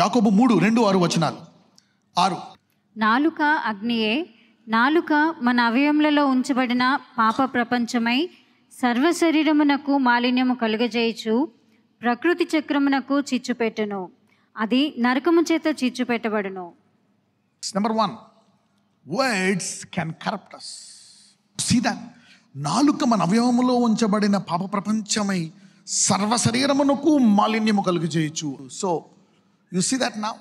యాకోబు మూడు రెండు ఆరు వచనాలు ఆరు నాలుక అగ్నియే నాలుక మన అవయములలో ఉంచబడిన పాప ప్రపంచమై సర్వ శరీరమునకు మాలిన్యము కలుగజేయచు ప్రకృతి చక్రమునకు చిచ్చుపెట్టును అది నరకము చేత చిచ్చుపెట్టబడును number one words can corrupt సీదా నాలుక మన అవయవములో ఉంచబడిన పాప ప్రపంచమై సర్వ శరీరమునకు మాలిన్యము కలుగజేయచ్చు so You see that now?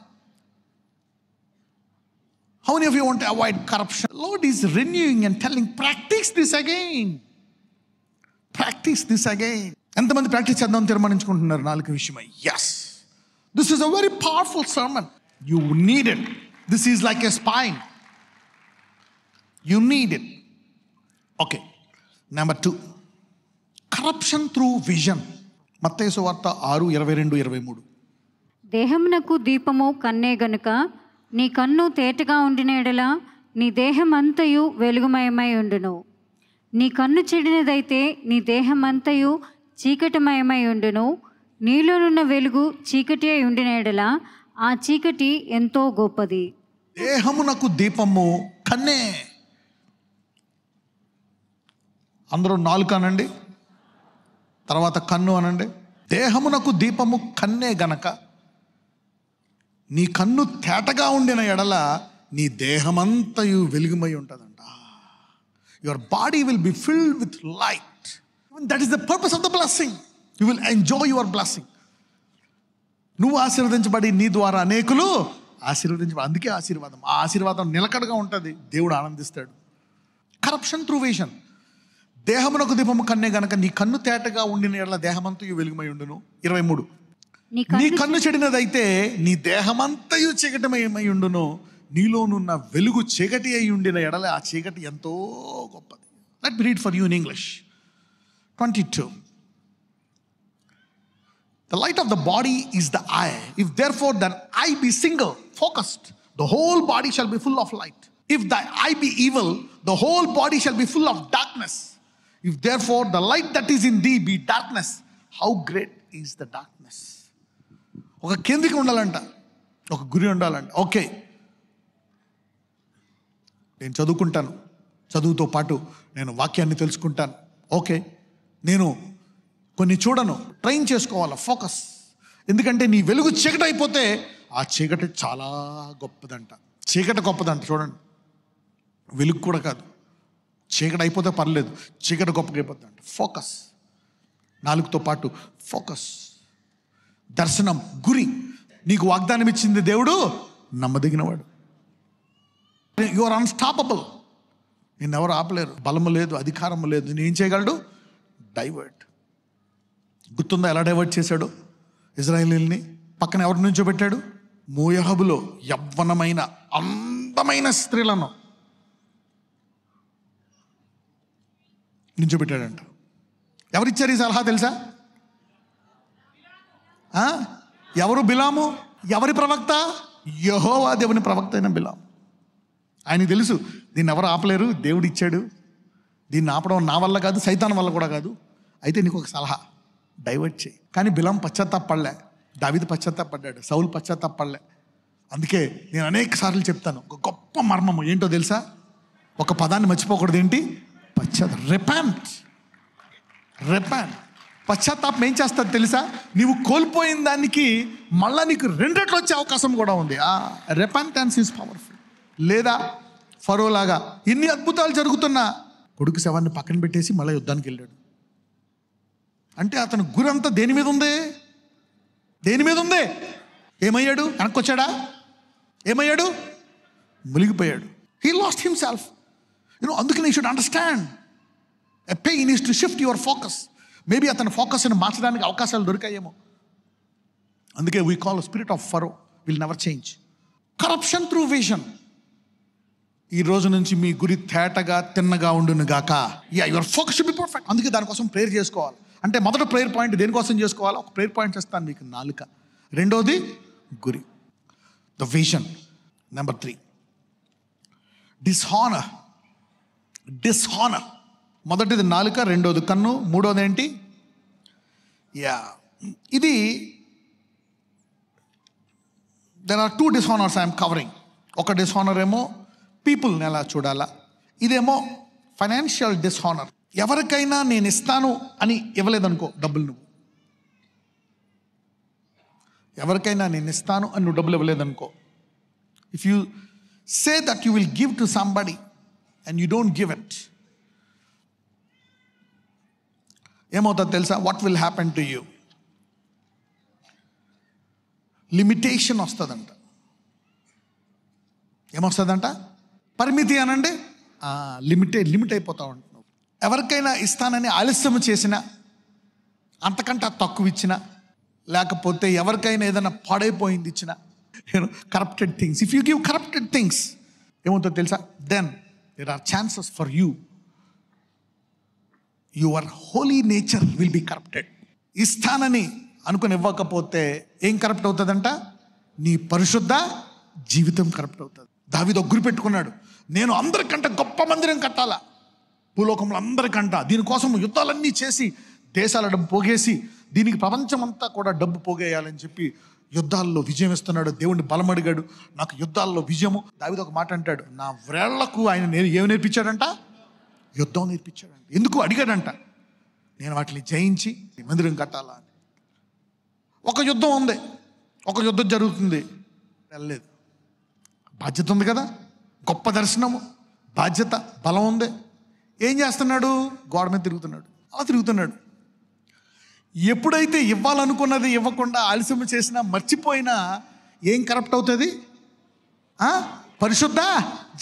How many of you want to avoid corruption? The Lord is renewing and telling, practice this again. Practice this again. ఎంతమంది ప్రాక్టీస్ చేద్దామని తీర్మానించుకుంటున్నారు నాలుగు విషయమై yes this is a very powerful sermon you need it this is like a spine you need it okay number two corruption through vision మత్తేసు వార్త ఆరు ఇరవై రెండు ఇరవై మూడు దేహమునకు దీపము కన్నే గనుక నీ కన్ను తేటగా ఉండినేడలా నీ దేహమంతయు వెలుగుమయమై ఉండును నీ కన్ను చెడినదైతే నీ దేహమంతయు చీకటిమయమై ఉండును నీలోనున్న వెలుగు చీకటి అయి ఉండినేడలా ఆ చీకటి ఎంతో గొప్పది దేహమునకు దీపము కన్నే అందరూ నాలుక అనండి తర్వాత కన్ను అనండి దేహమునకు దీపము కన్నే గనక నీ కన్ను తేటగా ఉండిన ఎడల నీ దేహమంతయు వెలుగుమై ఉంటుందంట your body will be filled with light that is the purpose of the blessing you will enjoy your blessing నువ్వు ఆశీర్వదించబడి నీ ద్వారా అనేకులు ఆశీర్వదించబడి అందుకే ఆశీర్వాదం ఆ ఆశీర్వాదం నిలకడగా ఉంటుంది దేవుడు ఆనందిస్తాడు కరప్షన్ త్రూ విషన్ దేహమునకు దీపము కన్నే గనక నీ కన్ను తేటగా ఉండిన ఎడల దేహమంతా వెలుగుమై ఉండును ఇరవై మూడు నీ కన్ను చెడినదైతే నీ దేహమంతయు చీకటమయమై ఉండును నీలోనున్న వెలుగు చీకటి అయి ఉండిన ఎడల ఆ చీకటి ఎంతో గొప్పది let read for you in English twenty two the light of the body is the eye if therefore thine eye be single focused the whole body shall be full of light if the eye be evil the whole body shall be full of darkness if therefore the light that is in thee be darkness how great is the darkness ఒక కిందికి ఉండాలంట ఒక గురి ఉండాలంట okay నేను చదువుకుంటాను చదువుతో పాటు నేను వాక్యాన్ని తెలుసుకుంటాను ఓకే నేను కొన్ని చూడను ట్రైన్ చేసుకోవాలా ఫోకస్ ఎందుకంటే నీ వెలుగు చీకటి అయిపోతే ఆ చీకటి చాలా గొప్పదంట చీకటి గొప్పదంట చూడండి వెలుగు కూడా కాదు చీకటి అయిపోతే పర్లేదు చీకటి గొప్పగా అయిపోతుందంట ఫోకస్ నాలుగుతో పాటు ఫోకస్ దర్శనం గురి నీకు వాగ్దానం ఇచ్చింది దేవుడు నమ్మదగినవాడు యు ఆర్ అన్స్టాపబుల్ నేను ఎవరు ఆపలేరు బలము లేదు అధికారము లేదు నేను ఏం చేయగలడు డైవర్ట్ గుర్తుందా ఎలా డైవర్ట్ చేశాడు ఇజ్రాయిల్ని పక్కన ఎవరి నుంచో పెట్టాడు మోయహబులో యవ్వనమైన అందమైన స్త్రీలను పెట్టాడంట ఎవరిచ్చారు ఈ సలహా తెలుసా ఎవరు బిలాము ఎవరి ప్రవక్త యహోవా దేవుని ప్రవక్త అయిన బిలాం ఆయనకు తెలుసు దీన్ని ఎవరు ఆపలేరు దేవుడు ఇచ్చాడు దీన్ని ఆపడం నా వల్ల కాదు సైతాన్ వల్ల కూడా కాదు అయితే నీకు ఒక సలహా డైవర్ట్ చేయి కానీ బిలాం పశ్చాత్తాపడలే దావిది పశ్చాత్తాపడ్డాడు సౌలు పశ్చాత్తాపడలే అందుకే నేను అనేక సార్లు చెప్తాను ఒక గొప్ప మర్మము ఏంటో తెలుసా ఒక పదాన్ని మర్చిపోకూడదు ఏంటి పశ్చాత్త రిపాంట్ రిపాంట్ పశ్చాత్తాపం ఏం చేస్తుంది తెలుసా నీవు కోల్పోయిన దానికి మళ్ళీ నీకు రెండట్లు వచ్చే అవకాశం కూడా ఉంది ఆ రెపాంటెన్స్ ఈజ్ పవర్ఫుల్ లేదా ఫరోలాగా ఇన్ని అద్భుతాలు జరుగుతున్నా కొడుకు శవాన్ని పక్కన పెట్టేసి మళ్ళీ యుద్ధానికి వెళ్ళాడు అంటే అతని గురంతా దేని మీద ఉంది దేని మీద ఉంది ఏమయ్యాడు వచ్చాడా ఏమయ్యాడు మునిగిపోయాడు he lost himself you know అందుకని you should understand a pain is to shift your focus maybe అతని ఫోకస్ని మార్చడానికి అవకాశాలు దొరికాయేమో అందుకే we call spirit of Pharaoh will never change corruption through vision ఈ రోజు నుంచి మీ గురి తేటగా తిన్నగా ఉండును గాక yeah your focus should be perfect అందుకే దానికోసం ప్రేయర్ చేసుకోవాలి అంటే మొదట ప్రేయర్ పాయింట్ దేనికోసం చేసుకోవాలి ఒక ప్రేయర్ పాయింట్ చేస్తాను మీకు నాలుక రెండోది గురి the vision number three dishonour dishonour మొదటిది నాలుక రెండోది కన్ను మూడోది ఏంటి యా ఇది there are two dishonours I'm covering ఒక డిస్హానర్ ఏమో పీపుల్ని ఎలా చూడాలా ఇదేమో ఫైనాన్షియల్ డిస్హానర్ ఎవరికైనా నేను ఇస్తాను అని ఇవ్వలేదనుకో డబ్బులు నువ్వు ఎవరికైనా నేను ఇస్తాను అని నువ్వు డబ్బులు ఇవ్వలేదనుకో if you say that you will give to somebody and you don't give it ఏమవుతుంది తెలుసా what will happen to you limitation వస్తుందంట ఏమొస్తుందంట పరిమితి అనండి లిమిటే లిమిట్ అయిపోతావు అంటున్నావు ఎవరికైనా ఇస్తానని ఆలస్యం చేసినా అంతకంటే తక్కువ ఇచ్చినా లేకపోతే ఎవరికైనా ఏదైనా పాడైపోయింది ఇచ్చిన నేను corrupted things if you give corrupted things ఏమవుతుందో తెలుసా then there are chances for you your holy nature will be corrupted ఇస్తానని అనుకుని ఇవ్వకపోతే ఏం కరప్ట్ అవుతుందంట నీ పరిశుద్ధ జీవితం కరప్ట్ అవుతుంది దావి ఒగ్గురు పెట్టుకున్నాడు నేను అందరికంటే గొప్ప మందిరం కట్టాలా భూలోకంలో అందరికంట దీనికోసం యుద్ధాలన్నీ చేసి దేశాల డబ్బు పోగేసి దీనికి ప్రపంచం అంతా కూడా డబ్బు పోగేయాలని చెప్పి యుద్ధాల్లో విజయం ఇస్తున్నాడు దేవుడిని బలం అడిగాడు నాకు యుద్ధాల్లో విజయము దావిదో ఒక మాట అంటాడు నా వ్రేళ్లకు ఆయన నేను ఏమి నేర్పించాడంట యుద్ధం నేర్పించాడు ఎందుకు అడిగాడంట నేను వాటిని జయించి మందిరం కట్టాలా అని ఒక యుద్ధం ఉంది ఒక యుద్ధం జరుగుతుంది వెళ్ళలేదు బాధ్యత ఉంది కదా గొప్ప దర్శనము బాధ్యత బలం ఉంది ఏం చేస్తున్నాడు గోడ మీద తిరుగుతున్నాడు అలా తిరుగుతున్నాడు ఎప్పుడైతే ఇవ్వాలనుకున్నది ఇవ్వకుండా ఆలస్యం చేసినా మర్చిపోయినా ఏం కరప్ట్ అవుతుంది పరిశుద్ధ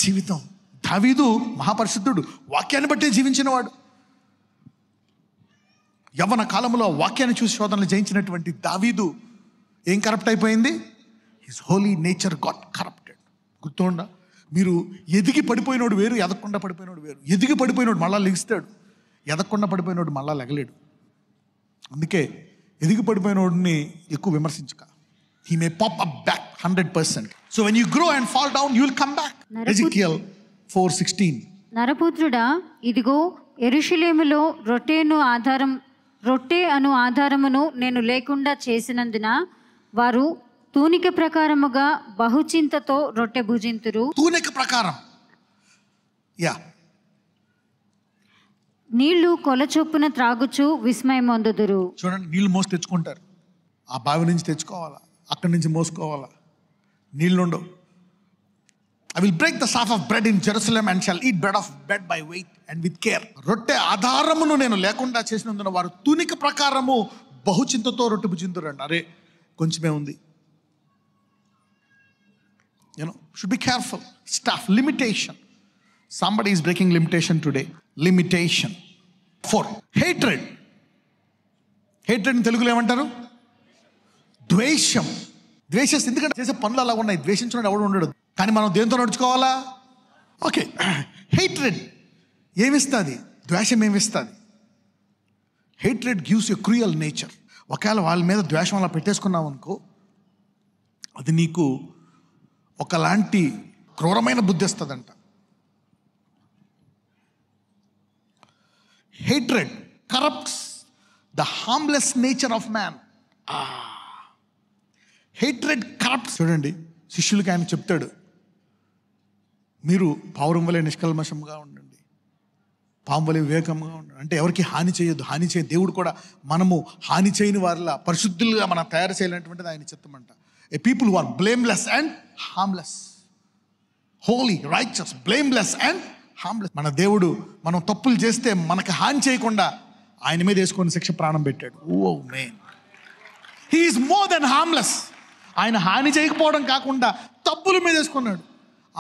జీవితం దావీదు మహాపరిశుద్ధుడు వాక్యాన్ని బట్టే జీవించినవాడు యవ్వన కాలంలో వాక్యాన్ని చూసి శోధనలు జయించినటువంటి దావీదు ఏం కరప్ట్ అయిపోయింది his holy nature got corrupted గుర్తుండ మీరు ఎదిగి పడిపోయినోడు వేరు ఎదగకుండా పడిపోయినోడు వేరు ఎదిగి పడిపోయినోడు మళ్ళా లెగిస్తాడు ఎదగకుండా పడిపోయినోడు మళ్ళా లెగలేడు అందుకే ఎదిగి పడిపోయినోడిని ఎక్కువ విమర్శించక he may pop up back hundred percent so when you grow and fall down you will come back Ezekiel four sixteen నరపుత్రుడా ఇదిగో ఎరుషులేములో రొట్టెను ఆధారం రొట్టె అను ఆధారమును నేను లేకుండా చేసినందున వారు తూనిక ప్రకారముగా బహుచింతతో రొట్టె భుజింతురు తూనిక ప్రకారం యా నీళ్లు కొల చొప్పున త్రాగుచు విస్మయం అందుదురు చూడండి నీళ్లు మోసి తెచ్చుకుంటారు ఆ బావి నుంచి తెచ్చుకోవాలా అక్కడి నుంచి మోసుకోవాలా నీళ్ళు ఉండవు I will break the staff of bread in Jerusalem and shall eat bread of bread by weight and with care రొట్టె ఆధారమును నేను లేకుండా చేసినందున వారు తునిక ప్రకారము బహుచింతతో రొట్టె అండి అరే కొంచెమే ఉంది you know should be careful staff limitation somebody is breaking limitation today limitation for hatred hatred తెలుగులో ఏమంటారు ద్వేషం ద్వేషం ఎందుకంటే చేసే పనులు అలా ఉన్నాయి ద్వేషించడం ఎవడు ఉండడు కానీ మనం దేంతో నడుచుకోవాలా ఓకే హెయిట్రెడ్ ఏమిస్తుంది ద్వేషం ఏమిస్తుంది hatred gives a cruel nature ఒకవేళ వాళ్ళ మీద ద్వేషం అలా పెట్టేసుకున్నావు అనుకో అది నీకు ఒకలాంటి క్రూరమైన బుద్ధి వస్తుందంట hatred corrupts the harmless nature of man hatred corrupts చూడండి శిష్యులకి ఆయన చెప్తాడు మీరు పావురం వలె నిష్కల్మషంగా ఉండండి పాము వలె వివేకంగా ఉండండి అంటే ఎవరికి హాని చేయొద్దు హాని చేయ దేవుడు కూడా మనము హాని చేయని వారిలా పరిశుద్ధులుగా మనం తయారు చేయాలంటువంటిది ఆయన చిత్తమంట a people who are blameless and harmless holy righteous blameless and harmless మన దేవుడు మనం తప్పులు చేస్తే మనకు హాని చేయకుండా ఆయన మీద వేసుకొని శిక్ష ప్రాణం పెట్టాడు oh man he is more than harmless ఆయన హాని చేయకపోవడం కాకుండా తప్పుల మీద వేసుకున్నాడు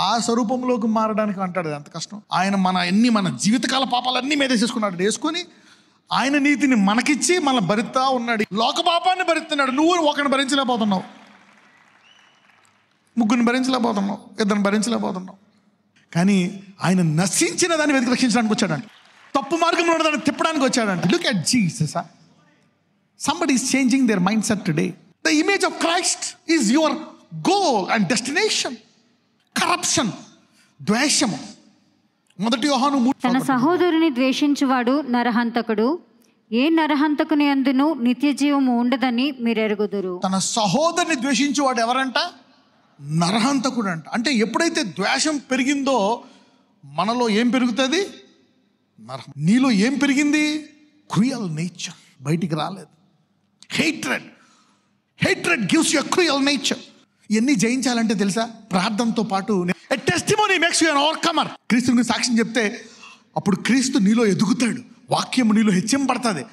ఆ స్వరూపంలోకి మారడానికి అంటాడు అంత కష్టం ఆయన మన ఎన్ని మన జీవితకాల పాపాలన్నీ మీద వేసేసుకున్నాడు వేసుకొని ఆయన నీతిని మనకిచ్చి మన భరిస్తా ఉన్నాడు లోక పాపాన్ని భరిస్తున్నాడు నువ్వు ఒకరిని భరించలేకపోతున్నావు ముగ్గురిని భరించలేకపోతున్నావు ఇద్దరిని భరించలేకపోతున్నావు కానీ ఆయన నశించిన దాన్ని వెతికి రక్షించడానికి వచ్చాడండి తప్పు మార్గంలో ఉన్న దాన్ని తిప్పడానికి వచ్చాడండి look at Jesus somebody is changing their mind set today the image of Christ is your goal and destination corruption ద్వేషము మొదటి యోహాను తన సహోదరుని ద్వేషించువాడు నరహంతకుడు ఏ నరహంతకుని అందును నిత్య జీవము ఉండదని మీరు ఎరుగుదురు తన సహోదరుని ద్వేషించేవాడు ఎవరంట నరహంతకుడు అంట అంటే ఎప్పుడైతే ద్వేషం పెరిగిందో మనలో ఏం పెరుగుతుంది నరహం నీలో ఏం పెరిగింది క్రియల్ నేచర్ బయటికి రాలేదు hatred hatred gives you cruel nature ఇవన్నీ జయించాలంటే తెలుసా ప్రార్థనతో పాటు testimony makes you overcomer క్రీస్తుని సాక్ష్యం చెప్తే అప్పుడు క్రీస్తు నీలో ఎదుగుతాడు వాక్యం నీలో హెచ్చింపడుతుంది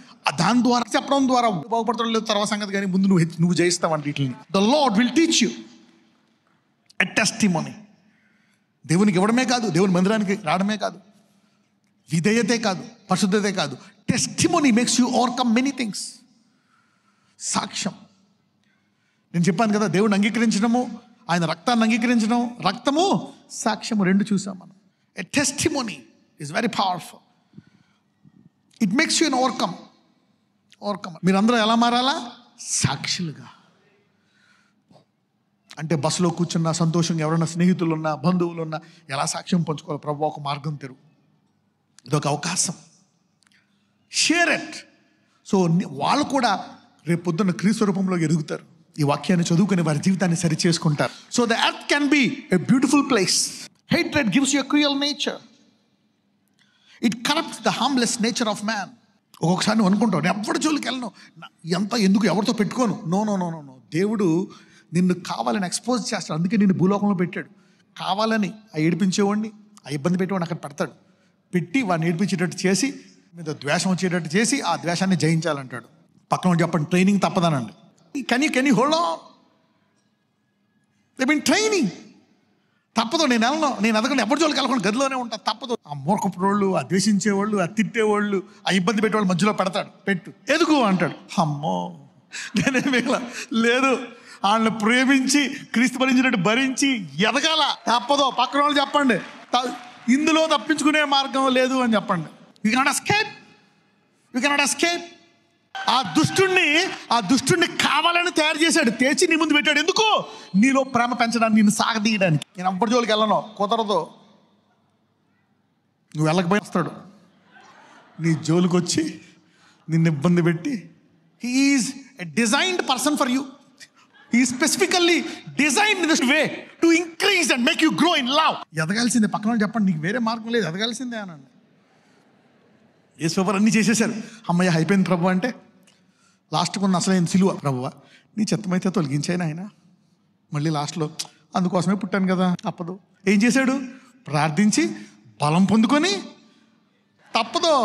దాని ద్వారా చెప్పడం ద్వారా బాగుపడతాడు లేదు తర్వాత సంగతి కానీ ముందు నువ్వు నువ్వు జయిస్తావు అంటే వీటిని the Lord will teach you at testimony దేవునికి ఇవ్వడమే కాదు దేవుని మందిరానికి రావడమే కాదు విధేయతే కాదు పరిశుద్ధతే కాదు testimony makes you overcome many things సాక్ష్యం నేను చెప్పాను కదా దేవుడిని అంగీకరించడము ఆయన రక్తాన్ని అంగీకరించడం రక్తము సాక్ష్యము రెండు చూసాం మనం a testimony is very powerful it makes you an overcome overcome మీరందరూ ఎలా మారాలా సాక్షులుగా అంటే బస్సులో కూర్చున్న సంతోషంగా ఎవరన్నా స్నేహితులు ఉన్నా బంధువులు ఉన్నా ఎలా సాక్ష్యం పంచుకోవాలి ప్రభు ఒక మార్గం తెరు ఇదొక అవకాశం షేర్ ఎట్ సో వాళ్ళు కూడా రేపు పొద్దున్న క్రీస్తు రూపంలో ఎదుగుతారు ఈ వాక్యాన్ని చదువుకుని వారి జీవితాన్ని సరి చేసుకుంటారు so the earth can be a beautiful place hatred gives you cruel nature it corrupt the harmless nature of man ఒక్కొక్కసారి నువ్వు అనుకుంటావు నేను ఎవరి జోలికి వెళ్ళను ఎంత ఎందుకు ఎవరితో పెట్టుకోను no no no no no దేవుడు నిన్ను కావాలని ఎక్స్పోజ్ చేస్తాడు అందుకే నిన్ను భూలోకంలో పెట్టాడు కావాలని ఆ ఏడిపించేవాడిని ఆ ఇబ్బంది పెట్టేవాడిని అక్కడ పెడతాడు పెట్టి వాడిని ఏడిపించేటట్టు చేసి మీద ద్వేషం వచ్చేటట్టు చేసి ఆ ద్వేషాన్ని జయించాలంటాడు పక్కన చెప్పండి ట్రైనింగ్ తప్పదనండి can you can you hold on They've been తప్పదు నేను వెళ్ళను నేను ఎదగను ఎప్పటి జోలికి వెళ్ళకుండా గదిలోనే ఉంటాను తప్పదు ఆ వాళ్ళు ఆ ద్వేషించేవాళ్ళు ఆ తిట్టేవాళ్ళు ఆ ఇబ్బంది పెట్టేవాళ్ళు మధ్యలో పెడతాడు పెట్టు ఎదుగు అంటాడు అమ్మో నేనేమి లేదు వాళ్ళని ప్రేమించి క్రీస్తు భరించినట్టు భరించి ఎదగాల తప్పదో పక్కన వాళ్ళు చెప్పండి ఇందులో తప్పించుకునే మార్గం లేదు అని చెప్పండి you cannot escape you cannot escape ఆ దుష్టుణ్ణి ఆ దుష్టుణ్ణి కావాలని తయారు చేశాడు తెచ్చి నీ ముందు పెట్టాడు ఎందుకు నీలో ప్రేమ పెంచడానికి నిన్ను సాగదీయడానికి నేను అప్పటి జోలికి వెళ్ళను కుదరదు నువ్వు వెళ్ళకపోయిస్తాడు నీ జోలికి వచ్చి నిన్ను ఇబ్బంది పెట్టి he is designed person for you ఈ specifically design this way to increase and make you grow in love ఎదగాల్సిందే పక్కన చెప్పండి నీకు వేరే మార్గం లేదు ఎదగాల్సిందే అనండి సూపర్ అన్నీ చేసేసారు అమ్మయ్య అయిపోయింది ప్రభు అంటే లాస్ట్కు ఉన్న అసలైన సిలువ ప్రభువ నీ చెత్తమైతే తొలగించాయి ఆయన మళ్ళీ లాస్ట్లో అందుకోసమే పుట్టాను కదా తప్పదు ఏం చేశాడు ప్రార్థించి బలం పొందుకొని తప్పదో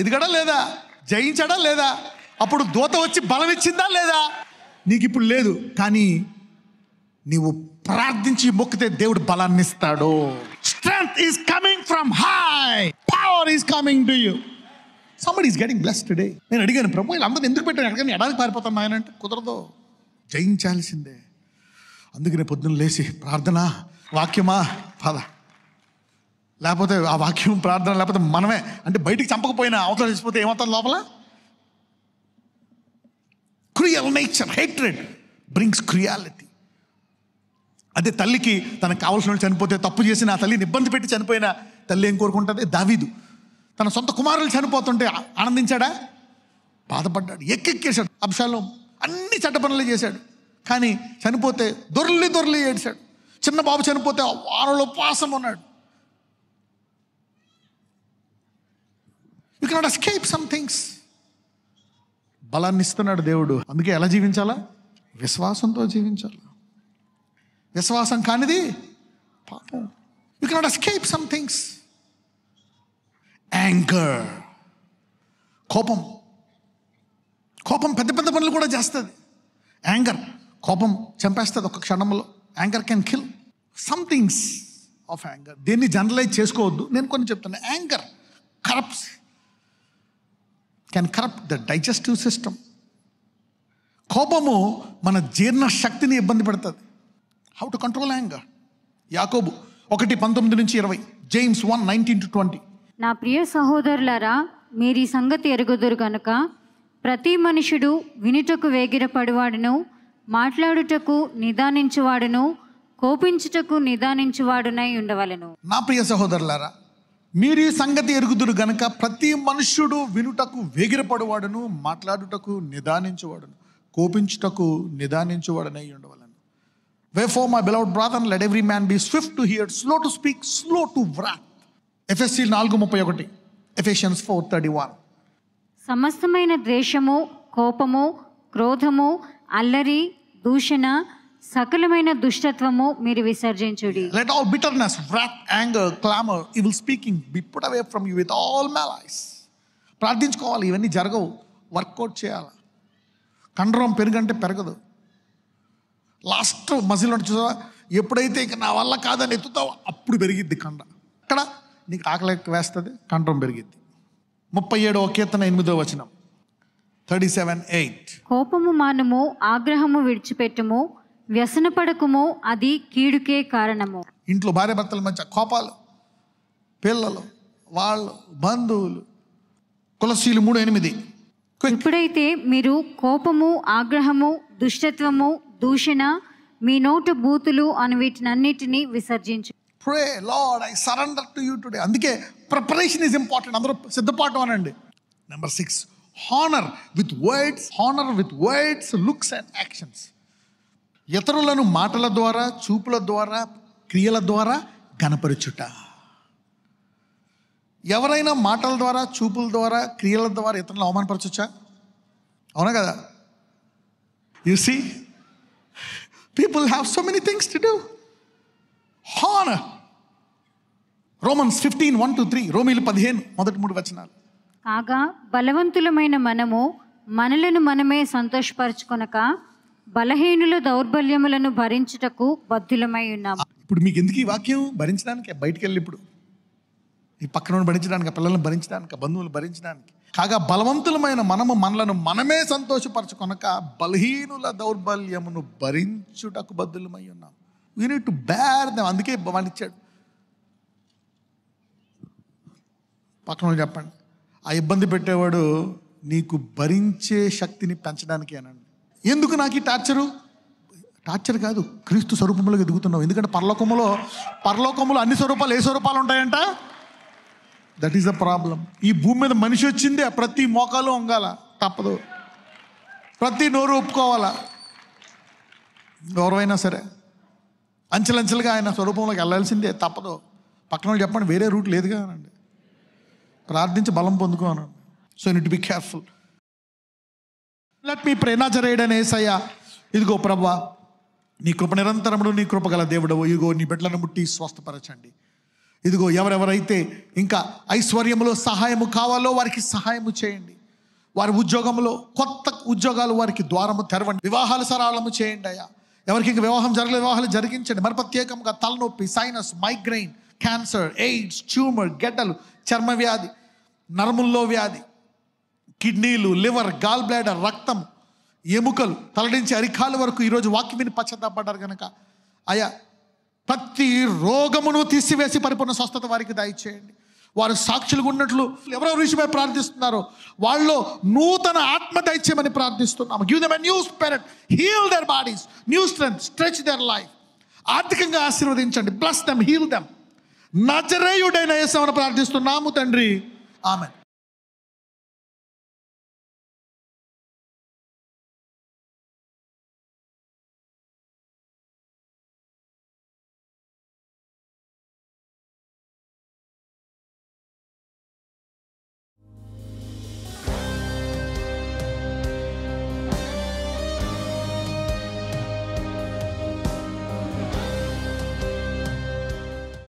ఎదిగడా లేదా జయించడా లేదా అప్పుడు దూత వచ్చి బలం ఇచ్చిందా లేదా నీకు ఇప్పుడు లేదు కానీ నీవు ప్రార్థించి మొక్కితే దేవుడు బలాన్ని ఇస్తాడు strength is coming from high power is coming to you somebody is getting bless today నేను అడిగాను ప్రభు వీళ్ళందరూ ఎందుకు పెట్టాను ఎక్కడికైనా ఎడానికి పారిపోతాను ఆయన అంటే కుదరదు జయించాల్సిందే అందుకనే పొద్దున్న లేచి ప్రార్థన వాక్యమా పద లేకపోతే ఆ వాక్యం ప్రార్థన లేకపోతే మనమే అంటే బయటికి చంపకపోయినా అవతల చచ్చిపోతే ఏమవుతుంది లోపల క్రియల్ నేచర్ హైట్రెడ్ బ్రింగ్స్ క్రియాలిటీ అదే తల్లికి తనకు కావాల్సిన చనిపోతే తప్పు చేసిన ఆ తల్లిని ఇబ్బంది పెట్టి చనిపోయిన తల్లి ఏం కోరుకుంటుంది దావీదు తన సొంత కుమారులు చనిపోతుంటే ఆనందించాడా బాధపడ్డాడు ఎక్కెక్కేశాడు అంశాలు అన్ని చట్ట పనులు చేశాడు కానీ చనిపోతే దొర్లి దొర్లి ఏడ్చాడు చిన్న బాబు చనిపోతే వారంలో ఉపవాసం ఉన్నాడు you cannot escape some things బలాన్ని ఇస్తున్నాడు దేవుడు అందుకే ఎలా జీవించాలా విశ్వాసంతో జీవించాలి విశ్వాసం కానిది పాపం you cannot escape some things anger కోపం కోపం పెద్ద పెద్ద పనులు కూడా చేస్తుంది యాంగర్ కోపం చంపేస్తుంది ఒక క్షణంలో anger can kill some things of anger దీన్ని జనరలైజ్ చేసుకోవద్దు నేను కొన్ని చెప్తున్నా anger corrupts can corrupt the digestive system కోపము మన జీర్ణశక్తిని ఇబ్బంది పెడుతుంది హౌ టు కంట్రోల్ యాంగర్ యాకోబు ఒకటి పంతొమ్మిది నుంచి ఇరవై James one nineteen to twenty నా ప్రియ సహోదరులారా మీరు ఈ సంగతి ఎరుగుదురు గనుక ప్రతి మనుషుడు వినుటకు వేగిరపడువాడును మాట్లాడుటకు నిదానించువాడును కోపించుటకు నిదానించువాడునై ఉండవలను నా ప్రియ సహోదరులారా మీరు ఈ సంగతి ఎరుగుదురు గనక ప్రతి మనుష్యుడు వినుటకు వేగిరపడువాడును మాట్లాడుటకు నిదానించువాడును కోపించుటకు నిదానించువాడునై ఉండవలను Wherefore, my beloved brethren, let every man be swift to hear, slow to speak, slow to wrath. ఎఫ్ఎస్సి నాలుగు ముప్పై ఒకటి ఎఫెషియన్స్ ఫోర్ థర్టీ వన్ సమస్తమైన ద్వేషము కోపము క్రోధము అల్లరి దూషణ సకలమైన దుష్టత్వము మీరు విసర్జించుడి let all bitterness wrath anger clamour will speaking be put away from you with all malice ప్రార్థించుకోవాలి ఇవన్నీ జరగవు వర్కౌట్ చేయాలి కండరం పెరుగంటే పెరగదు లాస్ట్ మజిల్ చూసా ఎప్పుడైతే ఇక నా వల్ల కాదని ఎత్తుతావో అప్పుడు పెరిగిద్ది కండ అక్కడ నీకు ఆకలి వేస్తుంది కంఠం పెరిగింది ముప్పై ఒక కీర్తన ఎనిమిదో వచనం థర్టీ సెవెన్ ఎయిట్ కోపము మానము ఆగ్రహము విడిచిపెట్టము వ్యసన పడకము అది కీడుకే కారణము ఇంట్లో భార్య భర్తల మధ్య కోపాలు పిల్లలు వాళ్ళు బంధువులు కులసీలు మూడు ఎనిమిది ఎప్పుడైతే మీరు కోపము ఆగ్రహము దుష్టత్వము దూషణ మీ నోట బూతులు అని వీటినన్నిటినీ విసర్జించు pray Lord I surrender to you today అందుకే ప్రిపరేషన్ ఈజ్ ఇంపార్టెంట్ అందరూ సిద్ధపాటు అనండి number six honour with words honour with words looks and actions ఇతరులను మాటల ద్వారా చూపుల ద్వారా క్రియల ద్వారా గనపరుచుట ఎవరైనా మాటల ద్వారా చూపుల ద్వారా క్రియల ద్వారా ఇతరులను అవమానపరచొచ్చా అవునా కదా you see people have so many things to do honour Romans fifteen one two three రోమిలు పదిహేను మొదటి మూడు వచనాలు కాగా బలవంతులమైన మనము మనలను మనమే సంతోషపరచుకొనక బలహీనుల దౌర్బల్యములను భరించుటకు బద్దులమై ఉన్నాము ఇప్పుడు మీకు ఎందుకు ఈ వాక్యం భరించడానికి బయటికి వెళ్ళి ఇప్పుడు ఈ పక్కన భరించడానికి పిల్లలను భరించడానికి బంధువులు భరించడానికి కాగా బలవంతులమైన మనము మనలను మనమే సంతోషపరచుకొనక బలహీనుల దౌర్బల్యమును భరించుటకు బద్దులమై ఉన్నాం యూనిట్ బ్యార్ అందుకే వాళ్ళు ఇచ్చాడు పక్కన చెప్పండి ఆ ఇబ్బంది పెట్టేవాడు నీకు భరించే శక్తిని పెంచడానికి అనండి ఎందుకు నాకు ఈ టార్చరు టార్చర్ కాదు క్రీస్తు స్వరూపంలోకి ఎదుగుతున్నావు ఎందుకంటే పర్లోకములో పరలోకములో అన్ని స్వరూపాలు ఏ స్వరూపాలు ఉంటాయంట దట్ ఈస్ ద ప్రాబ్లం ఈ భూమి మీద మనిషి వచ్చిందే ప్రతి మోకాలు వంగాల తప్పదు ప్రతి నోరు ఒప్పుకోవాలా ఎవరైనా సరే అంచెలంచెలుగా ఆయన స్వరూపంలోకి వెళ్ళాల్సిందే తప్పదు పక్కన చెప్పండి వేరే రూట్ లేదుగా అనండి ప్రార్థించి బలం పొందుకో అన్నాడు so neat be careful let me ప్రేనా ఏసయ్యా ఇదిగో ప్రభా నీ కృప నిరంతరముడు నీ కృపగల దేవుడవు ఇదిగో నీ బిడ్డలను ముట్టి స్వస్థపరచండి ఇదిగో ఎవరెవరైతే ఇంకా ఐశ్వర్యంలో సహాయము కావాలో వారికి సహాయము చేయండి వారి ఉద్యోగంలో కొత్త ఉద్యోగాలు వారికి ద్వారము తెరవండి వివాహాలు సరళము చేయండి అయ్యా ఎవరికి ఇంకా వివాహం జరగలేదు వివాహాలు జరిగించండి మరి ప్రత్యేకంగా తలనొప్పి sinus migraine cancer AIDS tumour గడ్డలు చర్మ వ్యాధి నరముల్లో వ్యాధి కిడ్నీలు లివర్ గాల్ బ్లాడర్ రక్తం ఎముకలు తలడించి అరికాల వరకు ఈరోజు వాక్యం విని పశ్చాత్తాపడ్డారు కనుక అయా ప్రతి రోగమును తీసివేసి పరిపూర్ణ స్వస్థత వారికి దయచేయండి వారు సాక్షులుగా ఉన్నట్లు ఎవరెవరి విషయమై ప్రార్థిస్తున్నారో వాళ్ళు నూతన ఆత్మ దయచేయమని ప్రార్థిస్తున్నాము give them new spirit heal their bodies new strength stretch their life ఆర్థికంగా ఆశీర్వదించండి ప్లస్ దెమ్ హీల్ దెమ్ నజరేయుడైన యేసవను ప్రార్థిస్తున్నాము తండ్రి ఆమె